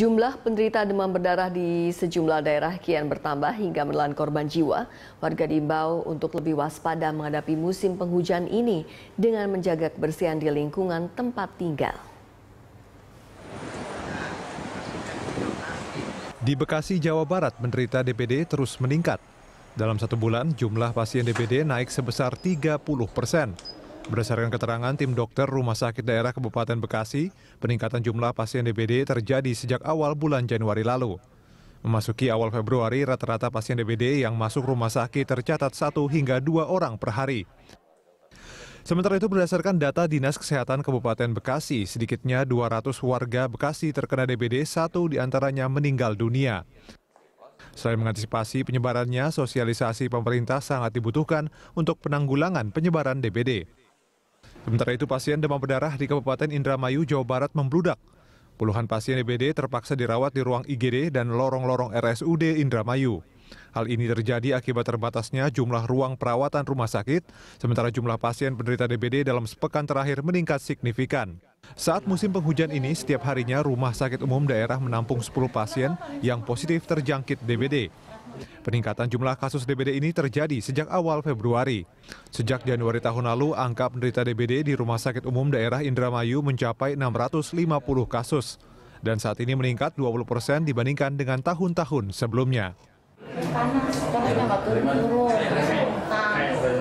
Jumlah penderita demam berdarah di sejumlah daerah kian bertambah hingga menelan korban jiwa. Warga diimbau untuk lebih waspada menghadapi musim penghujan ini dengan menjaga kebersihan di lingkungan tempat tinggal. Di Bekasi, Jawa Barat, menderita DPD terus meningkat. Dalam satu bulan, jumlah pasien DPD naik sebesar 30 persen. Berdasarkan keterangan tim dokter Rumah Sakit Daerah Kabupaten Bekasi, peningkatan jumlah pasien DBD terjadi sejak awal bulan Januari lalu. Memasuki awal Februari, rata-rata pasien DBD yang masuk rumah sakit tercatat satu hingga dua orang per hari. Sementara itu berdasarkan data Dinas Kesehatan Kabupaten Bekasi, sedikitnya 200 warga Bekasi terkena DBD, satu diantaranya meninggal dunia. Selain mengantisipasi penyebarannya, sosialisasi pemerintah sangat dibutuhkan untuk penanggulangan penyebaran DBD. Sementara itu pasien demam berdarah di Kabupaten Indramayu, Jawa Barat membludak. Puluhan pasien DBD terpaksa dirawat di ruang IGD dan lorong-lorong RSUD Indramayu. Hal ini terjadi akibat terbatasnya jumlah ruang perawatan rumah sakit, sementara jumlah pasien penderita DBD dalam sepekan terakhir meningkat signifikan. Saat musim penghujan ini, setiap harinya rumah sakit umum daerah menampung 10 pasien yang positif terjangkit DBD. Peningkatan jumlah kasus DBD ini terjadi sejak awal Februari. Sejak Januari tahun lalu, angka penderita DBD di Rumah Sakit Umum Daerah Indramayu mencapai 650 kasus. Dan saat ini meningkat 20 persen dibandingkan dengan tahun-tahun sebelumnya. Panas, panas,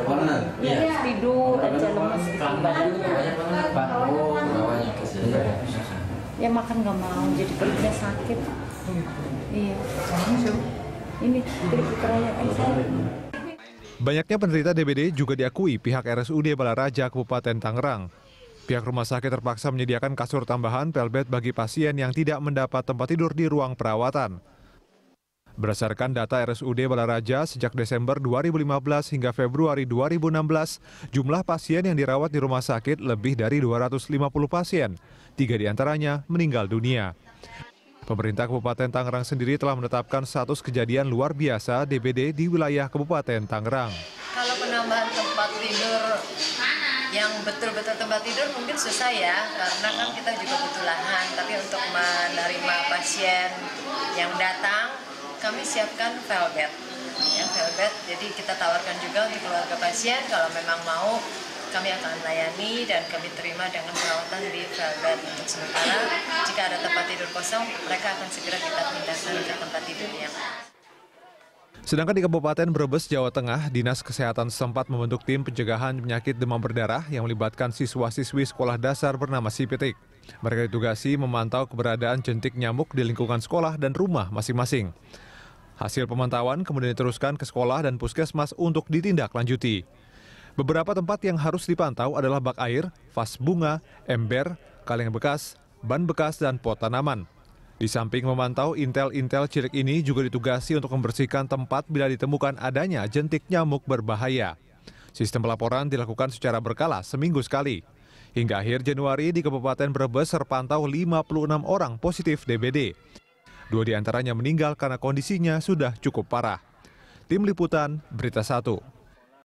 panas, Iya, tidur Ya makan nggak mau, jadi perutnya sakit. Iya ini trik putranya Banyaknya penderita DBD juga diakui pihak RSUD Balaraja Kabupaten Tangerang. Pihak rumah sakit terpaksa menyediakan kasur tambahan pelbet bagi pasien yang tidak mendapat tempat tidur di ruang perawatan. Berdasarkan data RSUD Balaraja, sejak Desember 2015 hingga Februari 2016, jumlah pasien yang dirawat di rumah sakit lebih dari 250 pasien. Tiga diantaranya meninggal dunia. Pemerintah Kabupaten Tangerang sendiri telah menetapkan status kejadian luar biasa DBD di wilayah Kabupaten Tangerang. Kalau penambahan tempat tidur yang betul-betul tempat tidur mungkin susah ya, karena kan kita juga butuh lahan. Tapi untuk menerima pasien yang datang, kami siapkan velvet. Ya, velvet, jadi kita tawarkan juga untuk keluarga pasien kalau memang mau kami akan layani dan kami terima dengan perawatan di Velvet untuk sementara. Jika ada tempat tidur kosong, mereka akan segera kita pindahkan ke tempat tidur yang Sedangkan di Kabupaten Brebes, Jawa Tengah, Dinas Kesehatan sempat membentuk tim pencegahan penyakit demam berdarah yang melibatkan siswa-siswi sekolah dasar bernama Sipitik. Mereka ditugasi memantau keberadaan jentik nyamuk di lingkungan sekolah dan rumah masing-masing. Hasil pemantauan kemudian diteruskan ke sekolah dan puskesmas untuk ditindaklanjuti. Beberapa tempat yang harus dipantau adalah bak air, vas bunga, ember, kaleng bekas, ban bekas, dan pot tanaman. Di samping memantau intel-intel cilik ini juga ditugasi untuk membersihkan tempat bila ditemukan adanya jentik nyamuk berbahaya. Sistem pelaporan dilakukan secara berkala seminggu sekali. Hingga akhir Januari di Kabupaten Brebes terpantau 56 orang positif DBD. Dua di antaranya meninggal karena kondisinya sudah cukup parah. Tim Liputan, Berita 1.